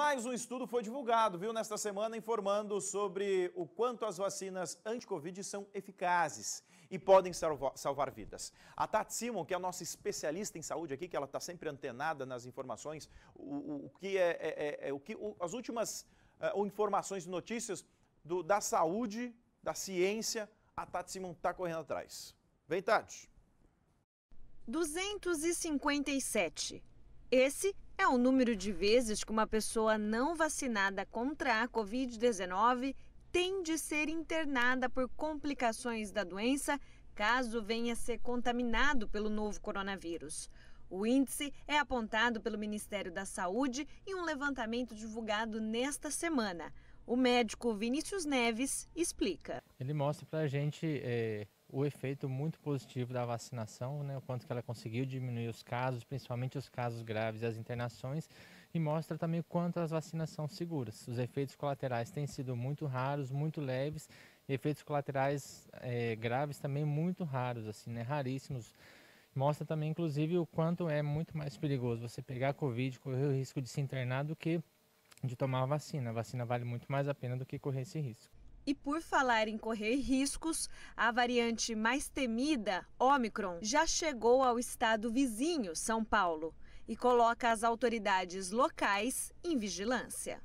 Mais um estudo foi divulgado, viu, nesta semana, informando sobre o quanto as vacinas anti-Covid são eficazes e podem salvar, salvar vidas. A Tati Simon, que é a nossa especialista em saúde aqui, que ela está sempre antenada nas informações, o, o que é, é, é, é, o que o, as últimas uh, informações e notícias do, da saúde, da ciência, a Tati Simon está correndo atrás. Vem, Tati. 257. Esse é o número de vezes que uma pessoa não vacinada contra a Covid-19 tem de ser internada por complicações da doença caso venha a ser contaminado pelo novo coronavírus. O índice é apontado pelo Ministério da Saúde em um levantamento divulgado nesta semana. O médico Vinícius Neves explica. Ele mostra para a gente eh, o efeito muito positivo da vacinação, né, o quanto que ela conseguiu diminuir os casos, principalmente os casos graves e as internações, e mostra também o quanto as vacinas são seguras. Os efeitos colaterais têm sido muito raros, muito leves, e efeitos colaterais é, graves também muito raros, assim, né, raríssimos. Mostra também, inclusive, o quanto é muito mais perigoso você pegar Covid, correr o risco de se internar do que de tomar a vacina. A vacina vale muito mais a pena do que correr esse risco. E por falar em correr riscos, a variante mais temida, Omicron, já chegou ao estado vizinho, São Paulo, e coloca as autoridades locais em vigilância.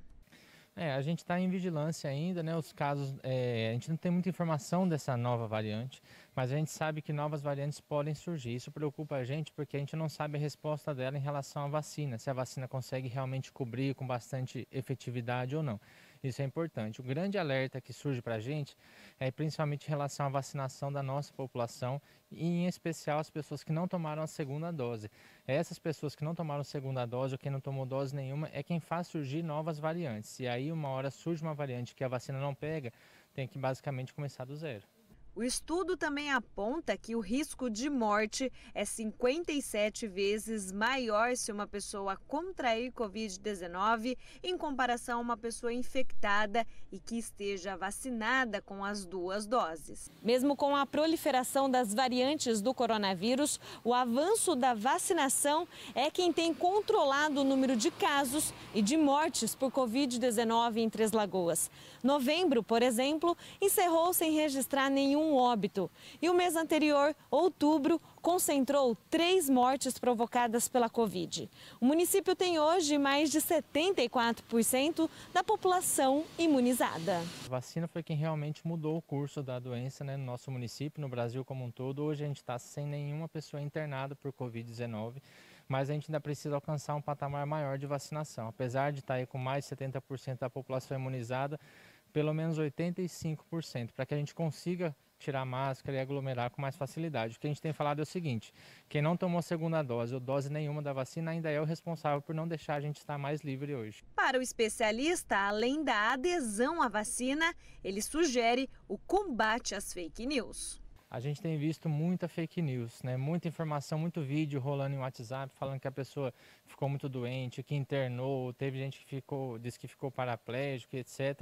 É, a gente está em vigilância ainda, né? Os casos, é, a gente não tem muita informação dessa nova variante, mas a gente sabe que novas variantes podem surgir. Isso preocupa a gente porque a gente não sabe a resposta dela em relação à vacina, se a vacina consegue realmente cobrir com bastante efetividade ou não. Isso é importante. O grande alerta que surge para a gente é principalmente em relação à vacinação da nossa população e, em especial, as pessoas que não tomaram a segunda dose. É essas pessoas que não tomaram a segunda dose ou quem não tomou dose nenhuma é quem faz surgir novas variantes. E aí, uma hora surge uma variante que a vacina não pega, tem que basicamente começar do zero. O estudo também aponta que o risco de morte é 57 vezes maior se uma pessoa contrair Covid-19 em comparação a uma pessoa infectada e que esteja vacinada com as duas doses. Mesmo com a proliferação das variantes do coronavírus, o avanço da vacinação é quem tem controlado o número de casos e de mortes por Covid-19 em Três Lagoas. Novembro, por exemplo, encerrou sem registrar nenhum um óbito. E o mês anterior, outubro, concentrou três mortes provocadas pela Covid. O município tem hoje mais de 74% da população imunizada. A vacina foi quem realmente mudou o curso da doença né, no nosso município, no Brasil como um todo. Hoje a gente está sem nenhuma pessoa internada por Covid-19 mas a gente ainda precisa alcançar um patamar maior de vacinação. Apesar de estar tá aí com mais de 70% da população imunizada, pelo menos 85%, para que a gente consiga tirar máscara e aglomerar com mais facilidade. O que a gente tem falado é o seguinte: quem não tomou a segunda dose ou dose nenhuma da vacina ainda é o responsável por não deixar a gente estar mais livre hoje. Para o especialista, além da adesão à vacina, ele sugere o combate às fake news. A gente tem visto muita fake news, né? Muita informação, muito vídeo rolando em WhatsApp falando que a pessoa ficou muito doente, que internou, teve gente que ficou, disse que ficou paraplégico, etc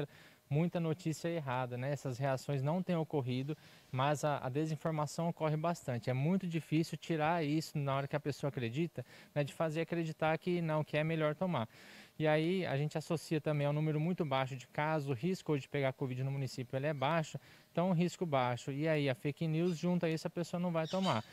muita notícia errada, né? Essas reações não têm ocorrido, mas a, a desinformação ocorre bastante. É muito difícil tirar isso na hora que a pessoa acredita, né? De fazer acreditar que não, que é melhor tomar. E aí a gente associa também ao número muito baixo de casos, o risco de pegar Covid no município ele é baixo, então risco baixo. E aí a fake news junta isso, a pessoa não vai tomar.